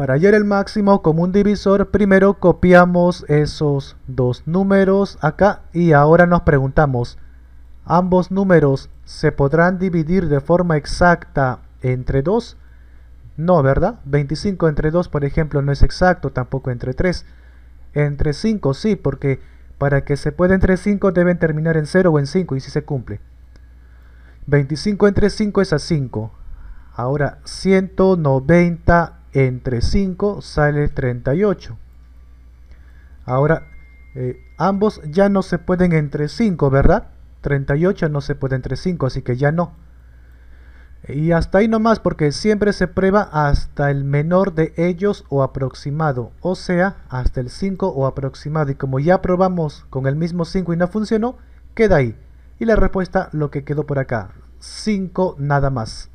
para hallar el máximo común divisor, primero copiamos esos dos números acá y ahora nos preguntamos, ¿ambos números se podrán dividir de forma exacta entre 2? No, ¿verdad? 25 entre 2, por ejemplo, no es exacto, tampoco entre 3. Entre 5 sí, porque para que se pueda entre 5 deben terminar en 0 o en 5 y si se cumple. 25 entre 5 es a 5. Ahora, 190 entre 5 sale 38. Ahora, eh, ambos ya no se pueden entre 5, ¿verdad? 38 no se puede entre 5, así que ya no. Y hasta ahí nomás, porque siempre se prueba hasta el menor de ellos o aproximado, o sea, hasta el 5 o aproximado. Y como ya probamos con el mismo 5 y no funcionó, queda ahí. Y la respuesta lo que quedó por acá, 5 nada más.